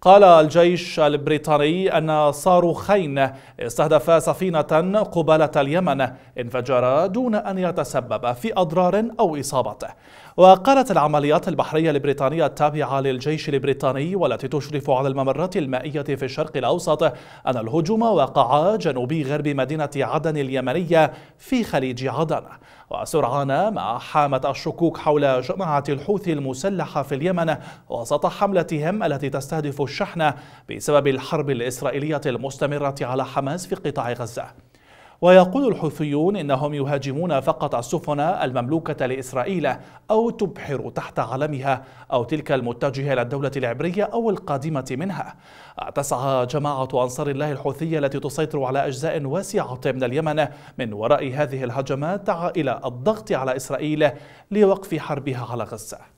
قال الجيش البريطاني أن صاروخين استهدفا سفينة قبالة اليمن انفجرا دون أن يتسبب في أضرار أو إصابة وقالت العمليات البحرية البريطانية التابعة للجيش البريطاني والتي تشرف على الممرات المائية في الشرق الأوسط أن الهجوم وقع جنوبي غرب مدينة عدن اليمنية في خليج عدن وسرعان ما حامت الشكوك حول جماعة الحوثي المسلحة في اليمن وسط حملتهم التي تستهدف الشحنة بسبب الحرب الإسرائيلية المستمرة على حماس في قطاع غزة ويقول الحوثيون إنهم يهاجمون فقط السفن المملوكة لإسرائيل أو تبحر تحت علمها أو تلك المتجهة إلى الدولة العبرية أو القادمة منها تسعى جماعة أنصار الله الحوثية التي تسيطر على أجزاء واسعة من اليمن من وراء هذه الهجمات إلى الضغط على إسرائيل لوقف حربها على غزة